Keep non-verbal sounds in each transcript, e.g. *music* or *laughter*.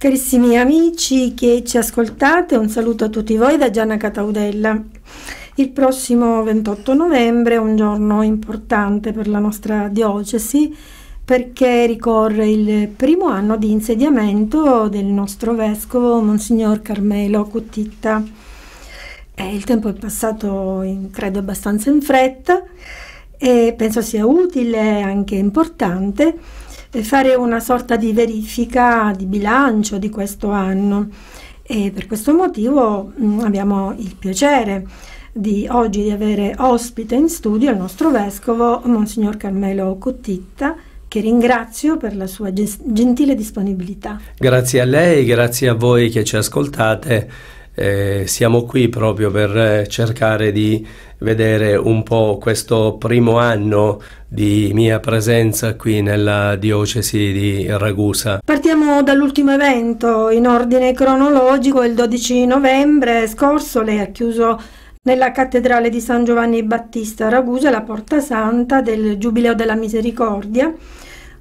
Carissimi amici che ci ascoltate, un saluto a tutti voi da Gianna Cataudella. Il prossimo 28 novembre è un giorno importante per la nostra diocesi perché ricorre il primo anno di insediamento del nostro vescovo Monsignor Carmelo Cuttitta. Eh, il tempo è passato, in, credo, abbastanza in fretta e penso sia utile e anche importante eh, fare una sorta di verifica di bilancio di questo anno e per questo motivo mh, mm, abbiamo il piacere di oggi di avere ospite in studio il nostro vescovo Monsignor Carmelo Cottitta che ringrazio per la sua gentile disponibilità. Grazie a lei, grazie a voi che ci ascoltate eh, siamo qui proprio per eh, cercare di vedere un po' questo primo anno di mia presenza qui nella diocesi di Ragusa. Partiamo dall'ultimo evento, in ordine cronologico, il 12 novembre scorso lei ha chiuso nella cattedrale di San Giovanni Battista a Ragusa la porta santa del Giubileo della Misericordia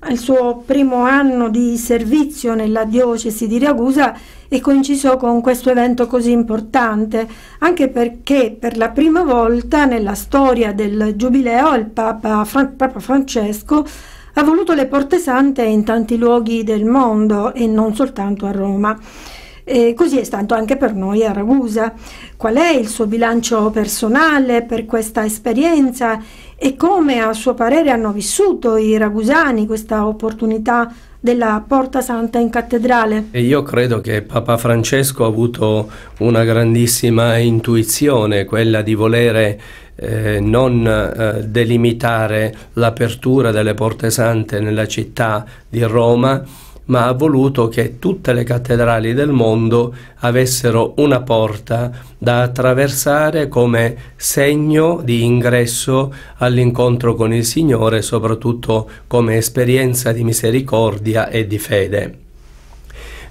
al suo primo anno di servizio nella diocesi di Ragusa è coinciso con questo evento così importante, anche perché per la prima volta nella storia del Giubileo il Papa, Fran Papa Francesco ha voluto le porte sante in tanti luoghi del mondo e non soltanto a Roma. E così è stato anche per noi a Ragusa. Qual è il suo bilancio personale per questa esperienza e come a suo parere hanno vissuto i ragusani questa opportunità della Porta Santa in cattedrale. E io credo che Papa Francesco ha avuto una grandissima intuizione, quella di volere eh, non eh, delimitare l'apertura delle porte sante nella città di Roma, ma ha voluto che tutte le cattedrali del mondo avessero una porta da attraversare come segno di ingresso all'incontro con il Signore, soprattutto come esperienza di misericordia e di fede.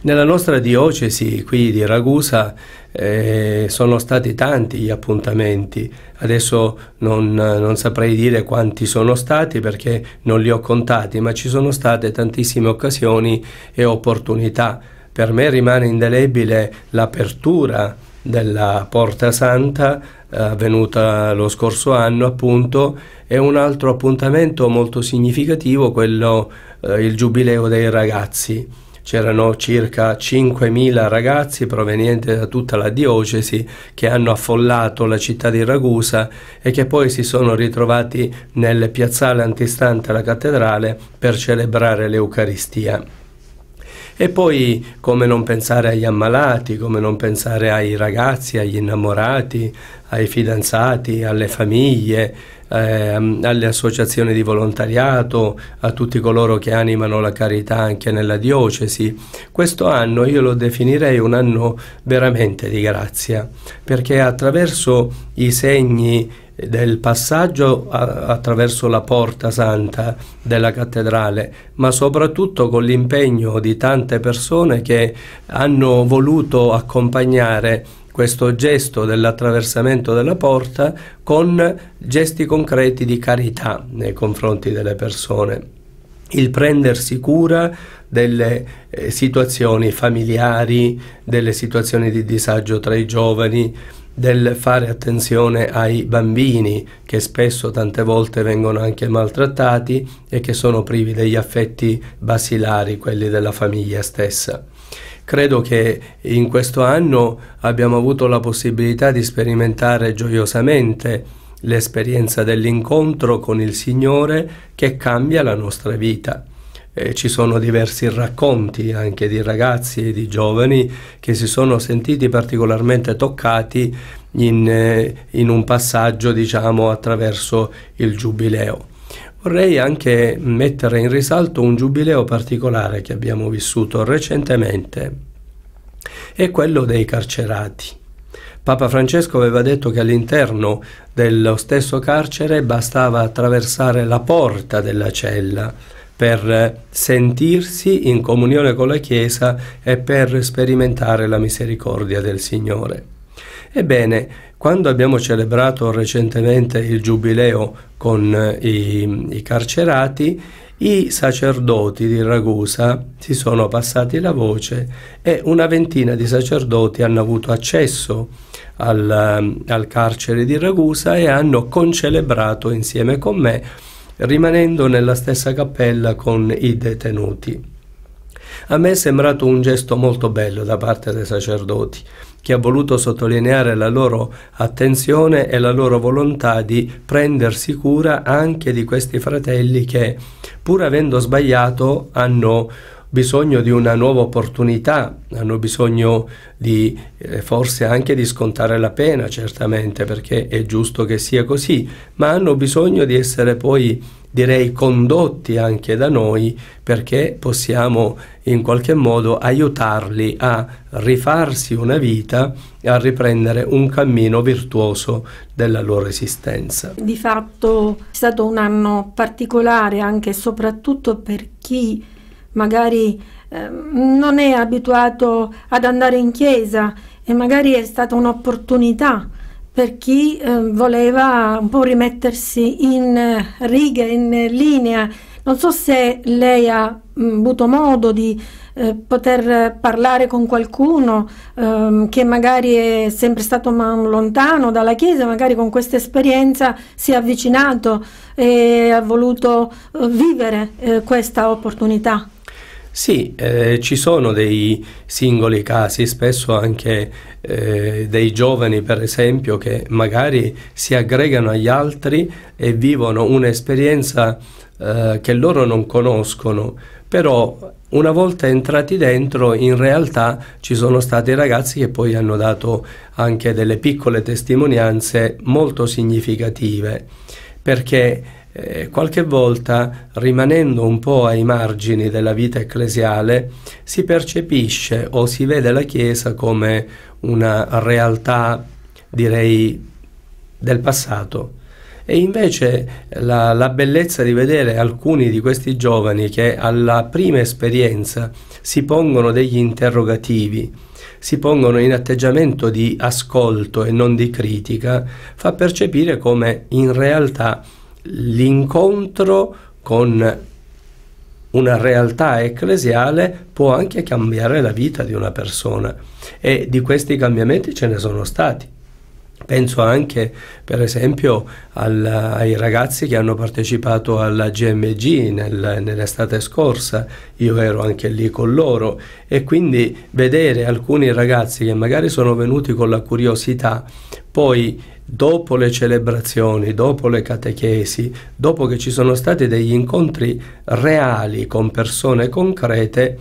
Nella nostra diocesi qui di Ragusa eh, sono stati tanti gli appuntamenti, adesso non, non, saprei dire quanti sono stati perché non li ho contati, ma ci sono state tantissime occasioni e opportunità. Per me rimane indelebile l'apertura della Porta Santa eh, avvenuta lo scorso anno appunto e un altro appuntamento molto significativo quello eh, il giubileo dei ragazzi c'erano circa 5.000 ragazzi provenienti da tutta la diocesi che hanno affollato la città di Ragusa e che poi si sono ritrovati nel piazzale antistante alla cattedrale per celebrare l'Eucaristia. E poi come non pensare agli ammalati, come non pensare ai ragazzi, agli innamorati, ai fidanzati, alle famiglie, ehm, alle associazioni di volontariato, a tutti coloro che animano la carità anche nella diocesi. Questo anno io lo definirei un anno veramente di grazia, perché attraverso i segni del passaggio attraverso la porta santa della cattedrale, ma soprattutto con l'impegno di tante persone che hanno voluto accompagnare questo gesto dell'attraversamento della porta con gesti concreti di carità nei confronti delle persone. Il prendersi cura delle eh, situazioni familiari, delle situazioni di disagio tra i giovani, del fare attenzione ai bambini che spesso tante volte vengono anche maltrattati e che sono privi degli affetti basilari, quelli della famiglia stessa. Credo che in questo anno abbiamo avuto la possibilità di sperimentare gioiosamente l'esperienza dell'incontro con il Signore che cambia la nostra vita. Eh, ci sono diversi racconti anche di ragazzi e di giovani che si sono sentiti particolarmente toccati in, eh, in un passaggio, diciamo, attraverso il Giubileo. Vorrei anche mettere in risalto un giubileo particolare che abbiamo vissuto recentemente, è quello dei carcerati. Papa Francesco aveva detto che all'interno dello stesso carcere bastava attraversare la porta della cella per sentirsi in comunione con la Chiesa e per sperimentare la misericordia del Signore. Ebbene, quando abbiamo celebrato recentemente il giubileo con eh, i, i carcerati, i sacerdoti di Ragusa si sono passati la voce e una ventina di sacerdoti hanno avuto accesso al, eh, al carcere di Ragusa e hanno concelebrato insieme con me, rimanendo nella stessa cappella con i detenuti. A me è sembrato un gesto molto bello da parte dei sacerdoti, che ha voluto sottolineare la loro attenzione e la loro volontà di prendersi cura anche di questi fratelli che, pur avendo sbagliato, hanno bisogno di una nuova opportunità, hanno bisogno di eh, forse anche di scontare la pena, certamente, perché è giusto che sia così, ma hanno bisogno di essere poi direi condotti anche da noi perché possiamo in qualche modo aiutarli a rifarsi una vita e a riprendere un cammino virtuoso della loro esistenza. Di fatto è stato un anno particolare anche e soprattutto per chi magari eh, non è abituato ad andare in chiesa e magari è stata un'opportunità per chi eh, voleva un po' rimettersi in eh, riga, in linea. Non so se lei ha mh, mm, avuto modo di eh, poter parlare con qualcuno ehm, che magari è sempre stato lontano dalla Chiesa, magari con questa esperienza si è avvicinato e ha voluto eh, vivere eh, questa opportunità. Sì, eh, ci sono dei singoli casi, spesso anche eh, dei giovani per esempio che magari si aggregano agli altri e vivono un'esperienza eh, che loro non conoscono, però una volta entrati dentro in realtà ci sono stati ragazzi che poi hanno dato anche delle piccole testimonianze molto significative perché eh, qualche volta rimanendo un po' ai margini della vita ecclesiale si percepisce o si vede la Chiesa come una realtà direi del passato e invece la, la bellezza di vedere alcuni di questi giovani che alla prima esperienza si pongono degli interrogativi si pongono in atteggiamento di ascolto e non di critica, fa percepire come in realtà l'incontro con una realtà ecclesiale può anche cambiare la vita di una persona e di questi cambiamenti ce ne sono stati. Penso anche, per esempio, al, ai ragazzi che hanno partecipato alla GMG nel, nell'estate scorsa, io ero anche lì con loro e quindi vedere alcuni ragazzi che magari sono venuti con la curiosità, poi dopo le celebrazioni, dopo le catechesi, dopo che ci sono stati degli incontri reali con persone concrete,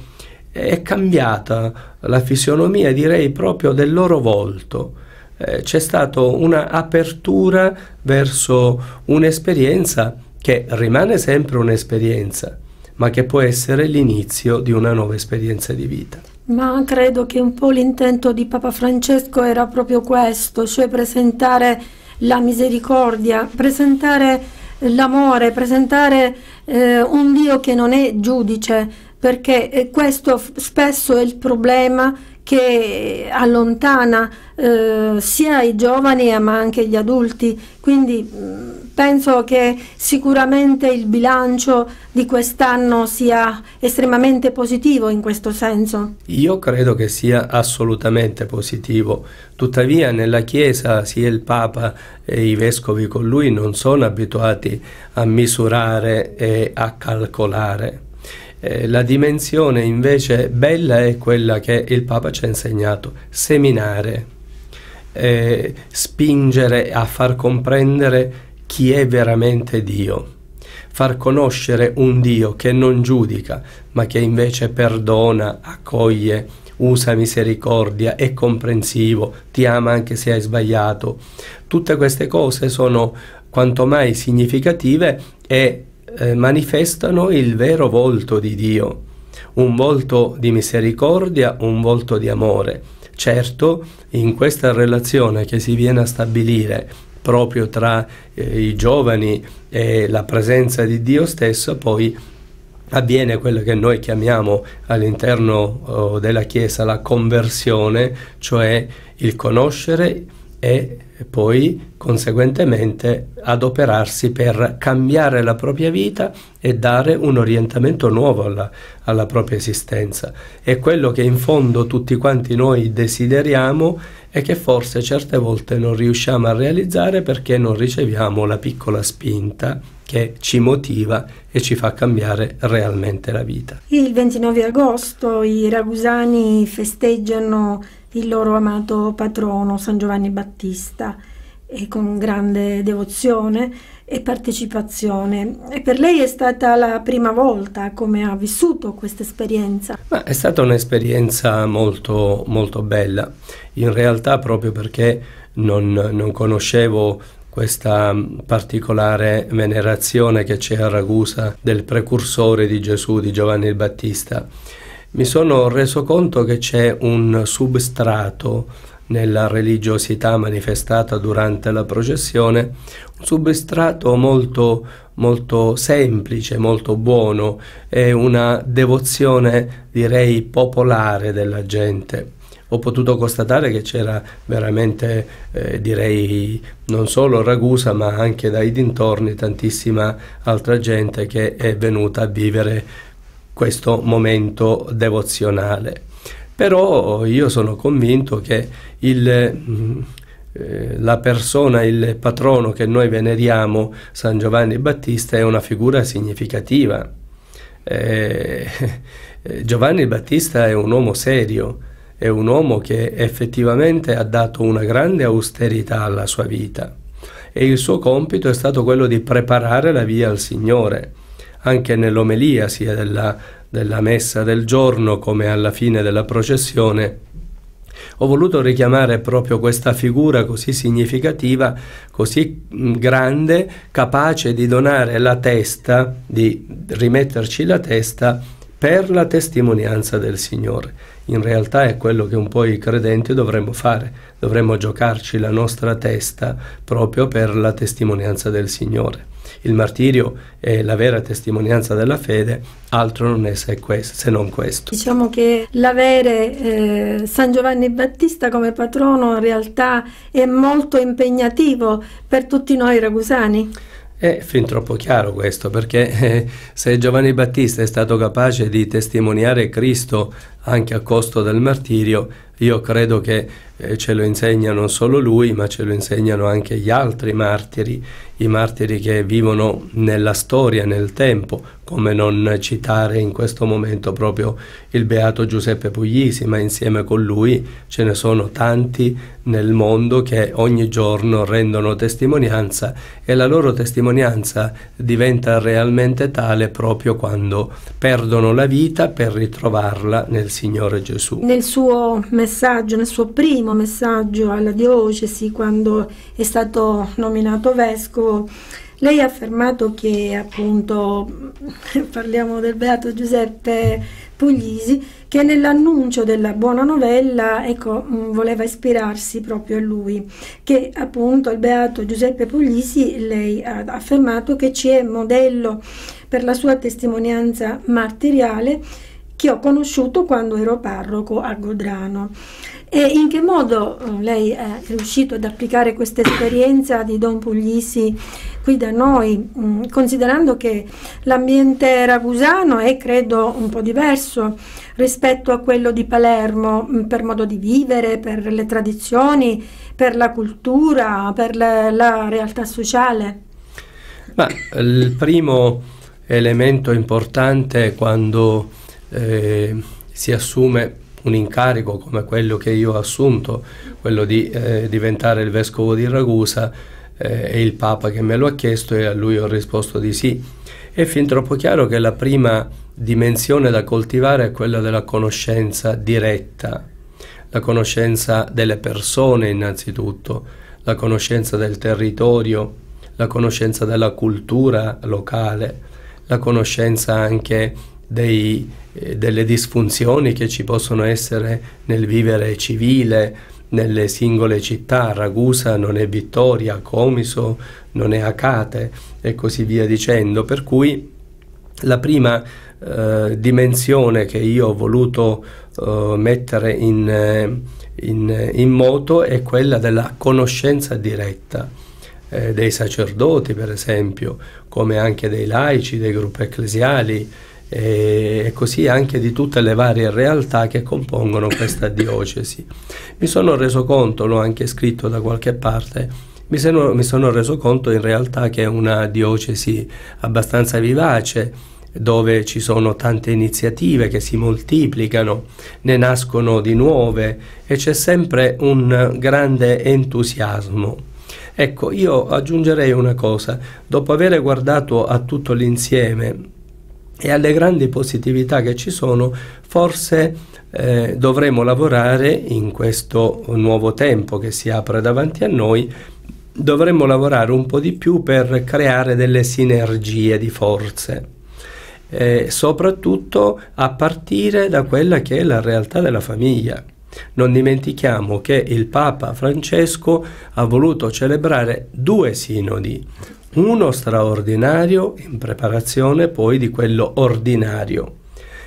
è cambiata la fisionomia, direi proprio del loro volto. Eh, c'è stata un'apertura verso un'esperienza che rimane sempre un'esperienza, ma che può essere l'inizio di una nuova esperienza di vita. Ma credo che un po' l'intento di Papa Francesco era proprio questo, cioè presentare la misericordia, presentare l'amore, presentare eh, un Dio che non è giudice, perché eh, questo spesso è il problema che allontana eh, sia i giovani eh, ma anche gli adulti, quindi mm, penso che sicuramente il bilancio di quest'anno sia estremamente positivo in questo senso. Io credo che sia assolutamente positivo, tuttavia nella Chiesa sia il Papa e i vescovi con lui non sono abituati a misurare e a calcolare eh, la dimensione invece bella è quella che il Papa ci ha insegnato, seminare, eh, spingere a far comprendere chi è veramente Dio, far conoscere un Dio che non giudica, ma che invece perdona, accoglie, usa misericordia, è comprensivo, ti ama anche se hai sbagliato. Tutte queste cose sono quanto mai significative e eh, manifestano il vero volto di Dio, un volto di misericordia, un volto di amore. Certo, in questa relazione che si viene a stabilire proprio tra eh, i giovani e la presenza di Dio stesso, poi avviene quello che noi chiamiamo all'interno oh, della Chiesa la conversione, cioè il conoscere e poi conseguentemente adoperarsi per cambiare la propria vita e dare un orientamento nuovo alla, alla, propria esistenza. È quello che in fondo tutti quanti noi desideriamo e che forse certe volte non riusciamo a realizzare perché non riceviamo la piccola spinta che ci motiva e ci fa cambiare realmente la vita. Il 29 agosto i ragusani festeggiano il loro amato patrono San Giovanni Battista e con grande devozione e partecipazione. E per lei è stata la prima volta come ha vissuto questa esperienza? è stata un'esperienza molto, molto bella. In realtà proprio perché non, non conoscevo questa particolare venerazione che c'è a Ragusa del precursore di Gesù, di Giovanni il Battista, mi sono reso conto che c'è un substrato nella religiosità manifestata durante la processione, un substrato molto, molto semplice, molto buono, è una devozione direi popolare della gente ho potuto constatare che c'era veramente, eh, direi, non solo Ragusa, ma anche dai dintorni tantissima altra gente che è venuta a vivere questo momento devozionale. Però io sono convinto che il mm, eh, la persona, il patrono che noi veneriamo, San Giovanni Battista, è una figura significativa. Eh, *laughs* Giovanni Battista è un uomo serio, è un uomo che effettivamente ha dato una grande austerità alla sua vita e il suo compito è stato quello di preparare la via al Signore, anche nell'omelia sia della, della messa del giorno come alla fine della processione. Ho voluto richiamare proprio questa figura così significativa, così grande, capace di donare la testa, di rimetterci la testa per la testimonianza del Signore in realtà è quello che un po' i credenti dovremmo fare, dovremmo giocarci la nostra testa proprio per la testimonianza del Signore. Il martirio è la vera testimonianza della fede, altro non è se, questo, se non questo. Diciamo che l'avere eh, San Giovanni Battista come patrono in realtà è molto impegnativo per tutti noi ragusani. È fin troppo chiaro questo, perché eh, se Giovanni Battista è stato capace di testimoniare Cristo anche a costo del martirio, io credo che eh, ce lo insegna non solo lui, ma ce lo insegnano anche gli altri martiri, i martiri che vivono nella storia, nel tempo, come non citare in questo momento proprio il beato Giuseppe Puglisi, ma insieme con lui ce ne sono tanti nel mondo che ogni giorno rendono testimonianza e la loro testimonianza diventa realmente tale proprio quando perdono la vita per ritrovarla nel Signore Gesù. Nel suo messaggio, nel suo primo l'ultimo messaggio alla diocesi quando è stato nominato vescovo, lei ha affermato che appunto, *laughs* parliamo del beato Giuseppe Puglisi, che nell'annuncio della buona novella ecco, mm, voleva ispirarsi proprio a lui, che appunto il beato Giuseppe Puglisi lei ha affermato che ci è modello per la sua testimonianza martiriale che ho conosciuto quando ero parroco a Godrano. E in che modo eh, lei è riuscito ad applicare questa esperienza di Don Puglisi qui da noi, mm, considerando che l'ambiente ragusano è credo un po' diverso rispetto a quello di Palermo mm, per modo di vivere, per le tradizioni, per la cultura, per la, la realtà sociale? Ma il primo elemento importante quando eh, si assume un incarico come quello che io ho assunto, quello di eh, diventare il vescovo di Ragusa, eh, è il Papa che me lo ha chiesto e a lui ho risposto di sì. È fin troppo chiaro che la prima dimensione da coltivare è quella della conoscenza diretta, la conoscenza delle persone innanzitutto, la conoscenza del territorio, la conoscenza della cultura locale, la conoscenza anche dei, eh, delle disfunzioni che ci possono essere nel vivere civile nelle singole città, Ragusa non è Vittoria, Comiso non è Acate e così via dicendo, per cui la prima eh, dimensione che io ho voluto eh, mettere in, eh, in, eh, in, moto è quella della conoscenza diretta eh, dei sacerdoti, per esempio, come anche dei laici, dei gruppi ecclesiali, e così anche di tutte le varie realtà che compongono questa diocesi. Mi sono reso conto, l'ho anche scritto da qualche parte, mi sono, mi sono reso conto in realtà che è una diocesi abbastanza vivace, dove ci sono tante iniziative che si moltiplicano, ne nascono di nuove e c'è sempre un grande entusiasmo. Ecco, io aggiungerei una cosa, dopo aver guardato a tutto l'insieme e alle grandi positività che ci sono, forse eh, dovremo lavorare in questo nuovo tempo che si apre davanti a noi, dovremmo lavorare un po' di più per creare delle sinergie di forze. Eh, soprattutto a partire da quella che è la realtà della famiglia. Non dimentichiamo che il Papa Francesco ha voluto celebrare due sinodi, uno straordinario in preparazione poi di quello ordinario.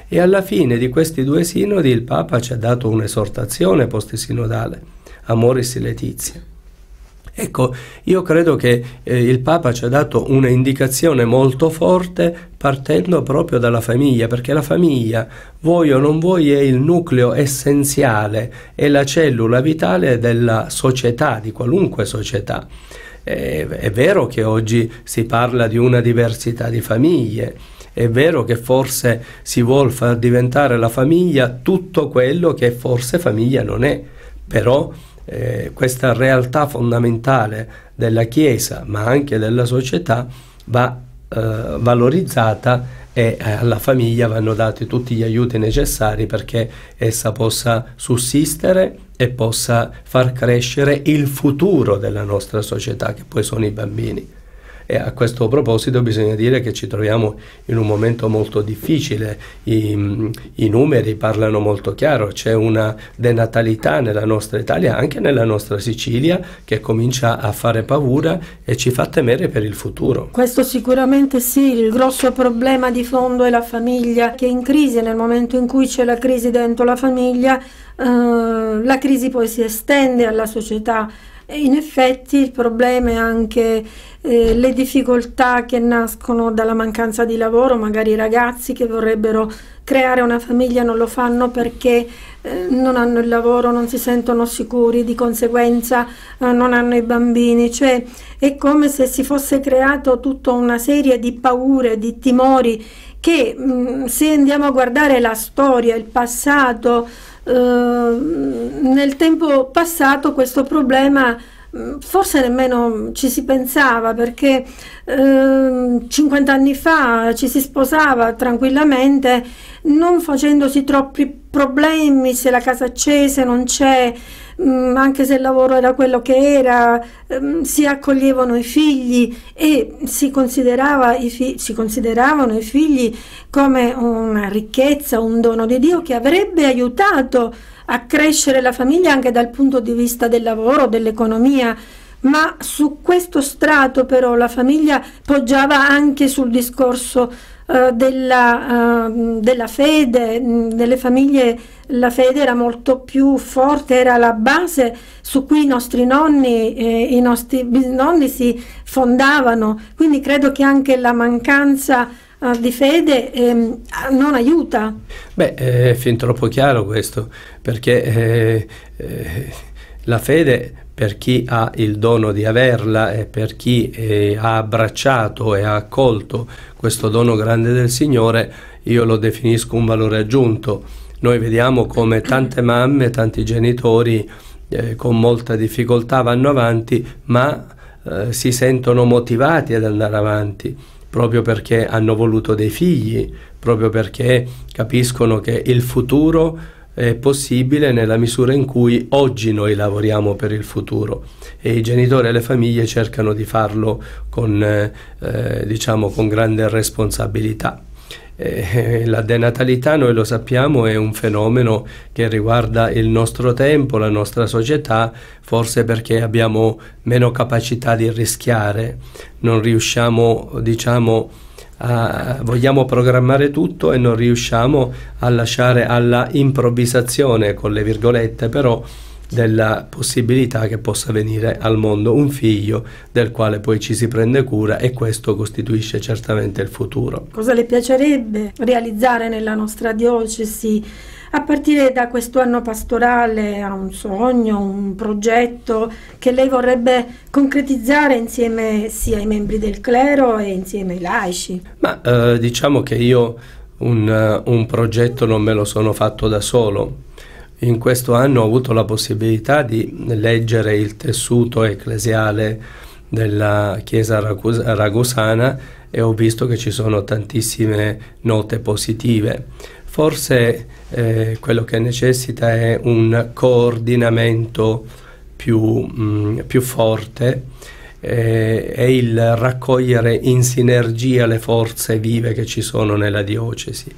E alla fine di questi due sinodi il Papa ci ha dato un'esortazione post-sinodale, Amoris Letizia. Ecco, io credo che eh, il Papa ci ha dato un'indicazione molto forte partendo proprio dalla famiglia, perché la famiglia, vuoi o non vuoi, è il nucleo essenziale, è la cellula vitale della società, di qualunque società è, è vero che oggi si parla di una diversità di famiglie, è vero che forse si vuole far diventare la famiglia tutto quello che forse famiglia non è, però eh, questa realtà fondamentale della Chiesa, ma anche della società, va eh, valorizzata e eh, alla famiglia vanno dati tutti gli aiuti necessari perché essa possa sussistere e possa far crescere il futuro della nostra società, che poi sono i bambini. E a questo proposito bisogna dire che ci troviamo in un momento molto difficile, i, i numeri parlano molto chiaro, c'è una denatalità nella nostra Italia, anche nella nostra Sicilia, che comincia a fare paura e ci fa temere per il futuro. Questo sicuramente sì, il grosso problema di fondo è la famiglia che è in crisi nel momento in cui c'è la crisi dentro la famiglia, eh, la crisi poi si estende alla società in effetti il problema è anche eh, le difficoltà che nascono dalla mancanza di lavoro, magari i ragazzi che vorrebbero creare una famiglia non lo fanno perché eh, non hanno il lavoro, non si sentono sicuri, di conseguenza eh, non hanno i bambini, cioè è come se si fosse creato tutta una serie di paure, di timori che mh, mm, se andiamo a guardare la storia, il passato, Ehm, nel tempo passato questo problema forse nemmeno ci si pensava perché eh, 50 anni fa ci si sposava tranquillamente non facendosi troppi problemi se la casa c'è, se non c'è, mm, anche se il lavoro era quello che era, mh, ehm, si accoglievano i figli e si, considerava i fi si consideravano i figli come una ricchezza, un dono di Dio che avrebbe aiutato accrescere la famiglia anche dal punto di vista del lavoro, dell'economia, ma su questo strato però la famiglia poggiava anche sul discorso eh, della, eh, della, fede, mm, nelle famiglie la fede era molto più forte, era la base su cui i nostri nonni e eh, i nostri bisnonni si fondavano, quindi credo che anche la mancanza eh, di fede ehm, non aiuta. Beh, eh, è fin troppo chiaro questo perché eh, eh, la fede per chi ha il dono di averla e per chi eh, ha abbracciato e ha accolto questo dono grande del Signore, io lo definisco un valore aggiunto. Noi vediamo come tante mamme, tanti genitori eh, con molta difficoltà vanno avanti, ma eh, si sentono motivati ad andare avanti proprio perché hanno voluto dei figli, proprio perché capiscono che il futuro è possibile nella misura in cui oggi noi lavoriamo per il futuro e i genitori e le famiglie cercano di farlo con, eh, eh, diciamo, con grande responsabilità. Eh, la denatalità, noi lo sappiamo, è un fenomeno che riguarda il nostro tempo, la nostra società, forse perché abbiamo meno capacità di rischiare, non riusciamo, diciamo, a, vogliamo programmare tutto e non riusciamo a lasciare alla improvvisazione, con le virgolette, però della possibilità che possa venire al mondo un figlio del quale poi ci si prende cura e questo costituisce certamente il futuro. Cosa le piacerebbe realizzare nella nostra diocesi? A partire da questo anno pastorale ha un sogno, un progetto che lei vorrebbe concretizzare insieme sia ai membri del clero e insieme ai laici? Ma eh, diciamo che io un, eh, un progetto non me lo sono fatto da solo, in questo anno ho avuto la possibilità di leggere il tessuto ecclesiale della Chiesa ragusana e ho visto che ci sono tantissime note positive. Forse eh, quello che necessita è un coordinamento più, mh, mm, più forte eh, e il raccogliere in sinergia le forze vive che ci sono nella diocesi.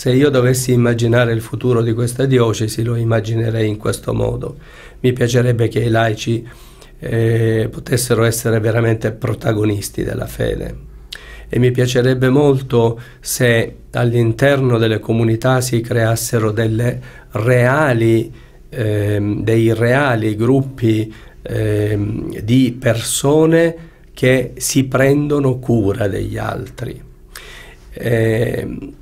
Se io dovessi immaginare il futuro di questa diocesi lo immaginerei in questo modo. Mi piacerebbe che i laici eh, potessero essere veramente protagonisti della fede e mi piacerebbe molto se all'interno delle comunità si creassero reali, eh, dei reali gruppi eh, di persone che si prendono cura degli altri. Eh,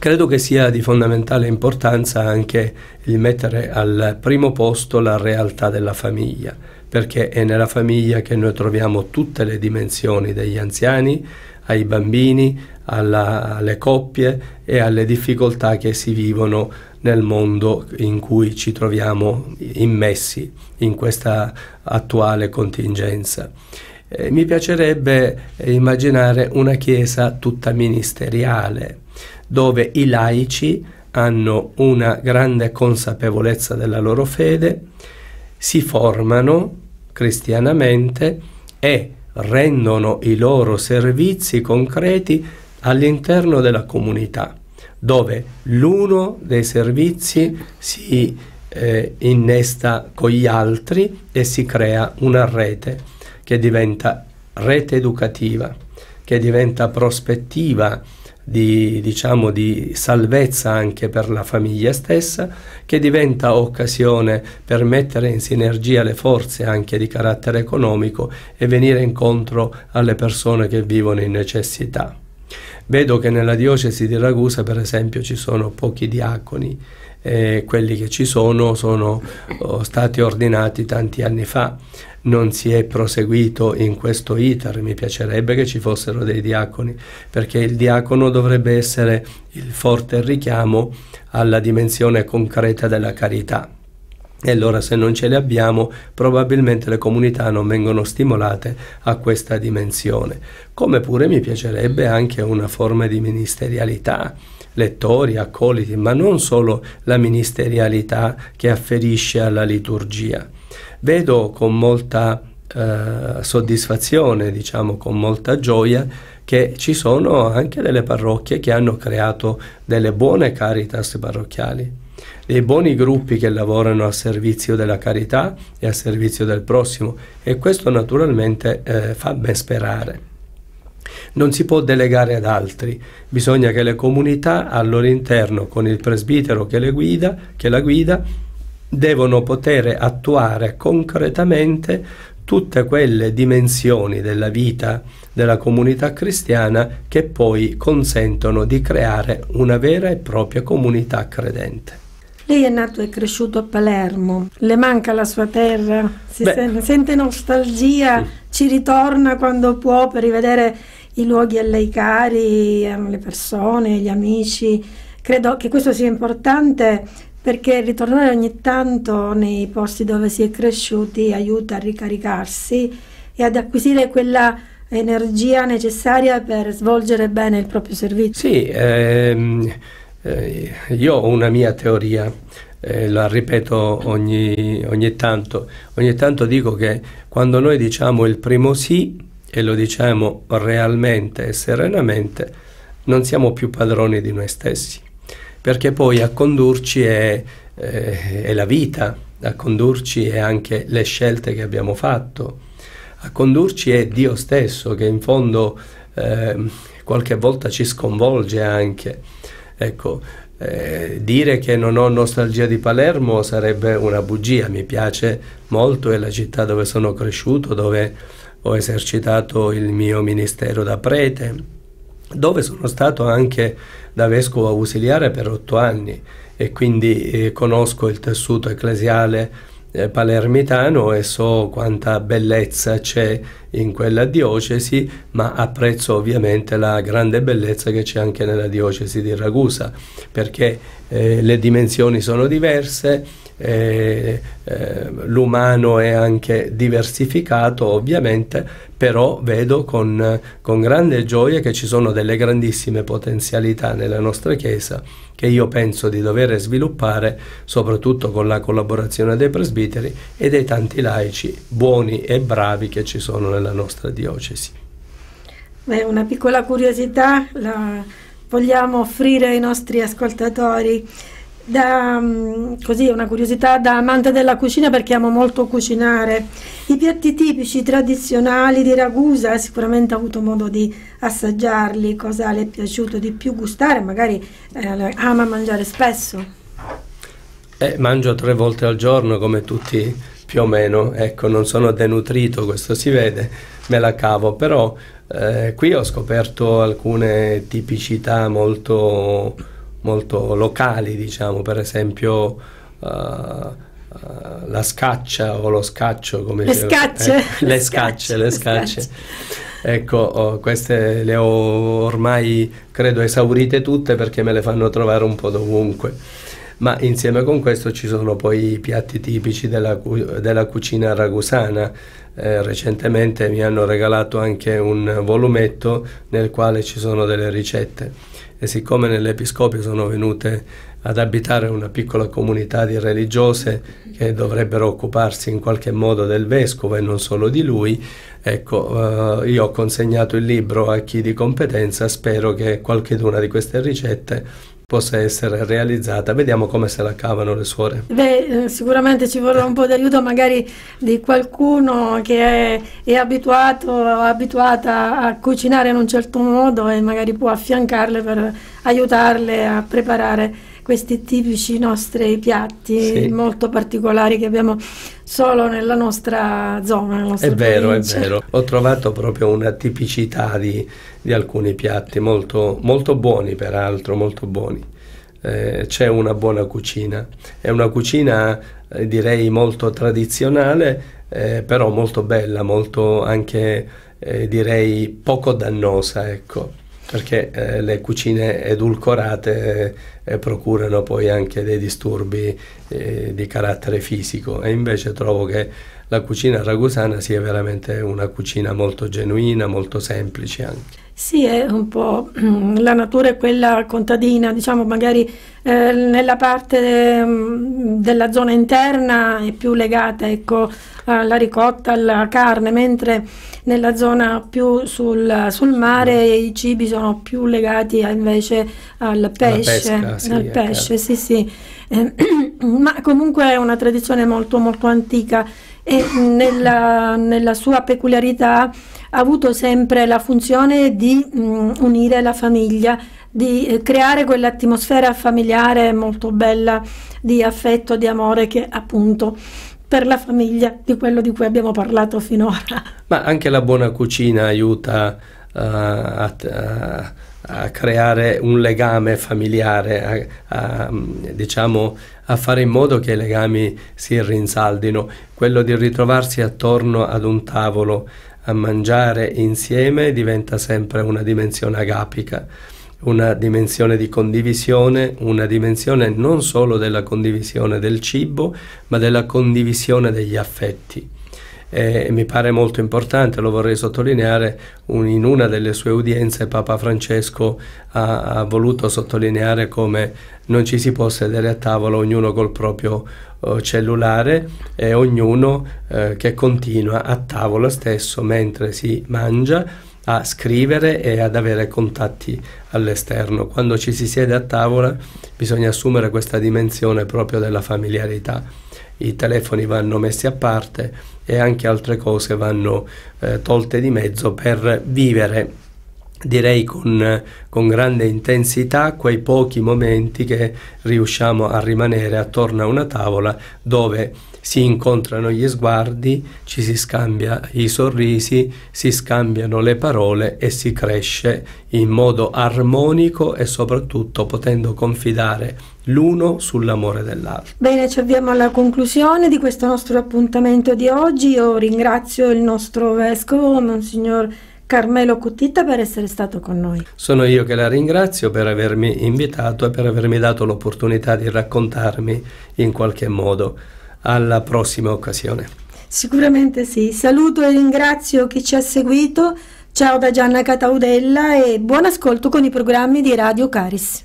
Credo che sia di fondamentale importanza anche il mettere al primo posto la realtà della famiglia, perché è nella famiglia che noi troviamo tutte le dimensioni degli anziani, ai bambini, alla, alle coppie e alle difficoltà che si vivono nel mondo in cui ci troviamo immessi in questa attuale contingenza. Eh, mi piacerebbe immaginare una Chiesa tutta ministeriale, dove i laici hanno una grande consapevolezza della loro fede, si formano cristianamente e rendono i loro servizi concreti all'interno della comunità, dove l'uno dei servizi si eh, innesta con gli altri e si crea una rete che diventa rete educativa, che diventa prospettiva di, diciamo, di salvezza anche per la famiglia stessa, che diventa occasione per mettere in sinergia le forze anche di carattere economico e venire incontro alle persone che vivono in necessità. Vedo che nella diocesi di Ragusa, per esempio, ci sono pochi diaconi e quelli che ci sono sono oh, stati ordinati tanti anni fa non si è proseguito in questo iter, mi piacerebbe che ci fossero dei diaconi, perché il diacono dovrebbe essere il forte richiamo alla dimensione concreta della carità. E allora se non ce le abbiamo, probabilmente le comunità non vengono stimolate a questa dimensione. Come pure mi piacerebbe anche una forma di ministerialità, lettori, accoliti, ma non solo la ministerialità che afferisce alla liturgia. Vedo con molta eh, soddisfazione, diciamo con molta gioia, che ci sono anche delle parrocchie che hanno creato delle buone caritas parrocchiali, dei buoni gruppi che lavorano a servizio della carità e a servizio del prossimo e questo naturalmente eh, fa ben sperare. Non si può delegare ad altri, bisogna che le comunità al loro interno, con il presbitero che, guida, che la guida, devono poter attuare concretamente tutte quelle dimensioni della vita della comunità cristiana che poi consentono di creare una vera e propria comunità credente. Lei è nato e cresciuto a Palermo, le manca la sua terra, si Beh. sente nostalgia, ci ritorna quando può per rivedere i luoghi a lei cari, eh, le persone, gli amici. Credo che questo sia importante perché ritornare ogni tanto nei posti dove si è cresciuti aiuta a ricaricarsi e ad acquisire quella energia necessaria per svolgere bene il proprio servizio. Sì, ehm, eh, io ho una mia teoria, eh, la ripeto ogni, ogni, tanto, ogni tanto dico che quando noi diciamo il primo sì e lo diciamo realmente e serenamente, non siamo più padroni di noi stessi perché poi a condurci è, eh, è la vita, a condurci è anche le scelte che abbiamo fatto, a condurci è Dio stesso che in fondo eh, qualche volta ci sconvolge anche. Ecco, eh, dire che non ho nostalgia di Palermo sarebbe una bugia, mi piace molto, è la città dove sono cresciuto, dove ho esercitato il mio ministero da prete dove sono stato anche da vescovo ausiliare per otto anni e quindi eh, conosco il tessuto ecclesiale eh, palermitano e so quanta bellezza c'è in quella diocesi, ma apprezzo ovviamente la grande bellezza che c'è anche nella diocesi di Ragusa, perché eh, le dimensioni sono diverse, eh, eh, l'umano è anche diversificato ovviamente, però vedo con, con, grande gioia che ci sono delle grandissime potenzialità nella nostra Chiesa che io penso di dover sviluppare soprattutto con la collaborazione dei presbiteri e dei tanti laici buoni e bravi che ci sono nella alla nostra diocesi. Beh, una piccola curiosità la vogliamo offrire ai nostri ascoltatori. Da, mm, così, una curiosità da amante della cucina perché amo molto cucinare. I piatti tipici tradizionali di Ragusa, sicuramente ha avuto modo di assaggiarli, cosa le è piaciuto di più gustare, magari eh, ama mangiare spesso. Eh, mangio tre volte al giorno come tutti più o meno, ecco, non sono denutrito, questo si vede, me la cavo, però eh, qui ho scoperto alcune tipicità molto, molto locali, diciamo, per esempio uh, uh, la scaccia o lo scaccio, come le, scacce. Eh, le, scacce, scacce, le scacce. Ecco, oh, queste le ho ormai credo esaurite tutte perché me le fanno trovare un po' dovunque ma insieme con questo ci sono poi i piatti tipici della, della cucina ragusana. Eh, recentemente mi hanno regalato anche un volumetto nel quale ci sono delle ricette e siccome nell'Episcopio sono venute ad abitare una piccola comunità di religiose che dovrebbero occuparsi in qualche modo del vescovo e non solo di lui, ecco, eh, io ho consegnato il libro a chi di competenza, spero che qualche di queste ricette possa essere realizzata. Vediamo come se la cavano le suore. Beh, eh, sicuramente ci vorrà un po' di aiuto magari di qualcuno che è, è abituato o abituata a cucinare in un certo modo e magari può affiancarle per aiutarle a preparare questi tipici nostri piatti sì. molto particolari che abbiamo solo nella nostra zona. Nella nostra è vero, provincia. è vero. Ho trovato proprio una tipicità di, di alcuni piatti molto, molto buoni, peraltro, molto buoni. Eh, c'è una buona cucina, è una cucina eh, direi molto tradizionale, eh, però molto bella, molto anche eh, direi poco dannosa, ecco perché eh, le cucine edulcorate eh, procurano poi anche dei disturbi eh, di carattere fisico e invece trovo che la cucina ragusana sia veramente una cucina molto genuina, molto semplice anche. Sì, è un po' mm, la natura è quella contadina, diciamo magari eh, nella parte de, mm, della zona interna è più legata ecco, alla ricotta, alla carne, mentre nella zona più sul, sul mare i cibi sono più legati invece al pesce. Pesca, sì, al pesce sì, sì. Eh, *clears throat* ma comunque è una tradizione molto, molto antica e nella, nella sua peculiarità ha avuto sempre la funzione di mh, unire la famiglia, di eh, creare quell'atmosfera familiare molto bella di affetto, di amore che appunto per la famiglia di quello di cui abbiamo parlato finora. Ma anche la buona cucina aiuta uh, a, a, creare un legame familiare, a, a, diciamo a fare in modo che i legami si rinsaldino, quello di ritrovarsi attorno ad un tavolo a mangiare insieme diventa sempre una dimensione agapica, una dimensione di condivisione, una dimensione non solo della condivisione del cibo, ma della condivisione degli affetti e mi pare molto importante, lo vorrei sottolineare, un, in una delle sue udienze Papa Francesco ha, ha, voluto sottolineare come non ci si può sedere a tavola ognuno col proprio eh, cellulare e ognuno eh, che continua a tavola stesso mentre si mangia a scrivere e ad avere contatti all'esterno. Quando ci si siede a tavola bisogna assumere questa dimensione proprio della familiarità i telefoni vanno messi a parte e anche altre cose vanno eh, tolte di mezzo per vivere direi con, con, grande intensità quei pochi momenti che riusciamo a rimanere attorno a una tavola dove si incontrano gli sguardi, ci si scambia i sorrisi, si scambiano le parole e si cresce in modo armonico e soprattutto potendo confidare l'uno sull'amore dell'altro. Bene, ci avviamo alla conclusione di questo nostro appuntamento di oggi. Io ringrazio il nostro vescovo, Monsignor Carmelo Cutitta per essere stato con noi. Sono io che la ringrazio per avermi invitato e per avermi dato l'opportunità di raccontarmi in qualche modo. Alla prossima occasione. Sicuramente sì. Saluto e ringrazio chi ci ha seguito. Ciao da Gianna Cataudella e buon ascolto con i programmi di Radio Caris.